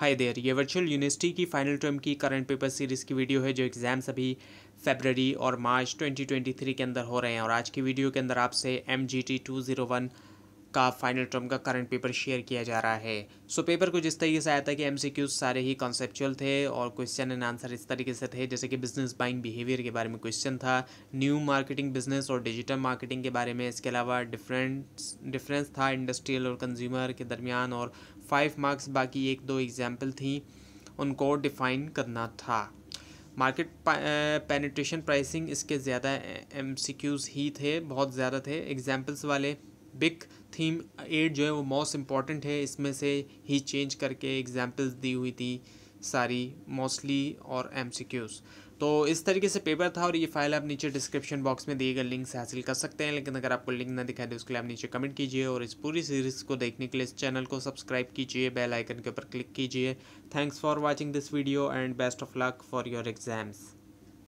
हाय there ये virtual university की final term की करंट पेपर सीरीज़ की वीडियो है जो एग्ज़ाम्स अभी फेबररी और मार्च 2023 के अंदर हो रहे हैं और आज की वीडियो के अंदर आपसे M G T two zero one का फाइनल टर्म का करंट पेपर शेयर किया जा रहा है सो so, पेपर कुछ इस तरीके से आया था कि एम सारे ही कॉन्सेप्चुअल थे और क्वेश्चन एंड आंसर इस तरीके से थे जैसे कि बिजनेस बाइंग बिहेवियर के बारे में क्वेश्चन था न्यू मार्केटिंग बिजनेस और डिजिटल मार्केटिंग के बारे में इसके अलावा डिफरेंस डिफरेंस था इंडस्ट्रियल और कंज्यूमर के दरमियान और फाइव मार्क्स बाकी एक दो एग्जाम्पल थी उनको डिफाइन करना था मार्केट पेनिट्रेशन प्राइसिंग इसके ज़्यादा एम ही थे बहुत ज़्यादा थे एग्जाम्पल्स वाले बिग थीम एट जो है वो मोस्ट इम्पॉर्टेंट है इसमें से ही चेंज करके एग्जाम्पल्स दी हुई थी सारी मोस्टली और एम तो इस तरीके से पेपर था और ये फाइल आप नीचे डिस्क्रिप्शन बॉक्स में दिए गए लिंक से हासिल कर सकते हैं लेकिन अगर आपको लिंक ना दिखाई दे उसके लिए आप नीचे कमेंट कीजिए और इस पूरी सीरीज़ को देखने के लिए इस चैनल को सब्सक्राइब कीजिए बेल आइकन के ऊपर क्लिक कीजिए thanks for watching this video and best of luck for your exams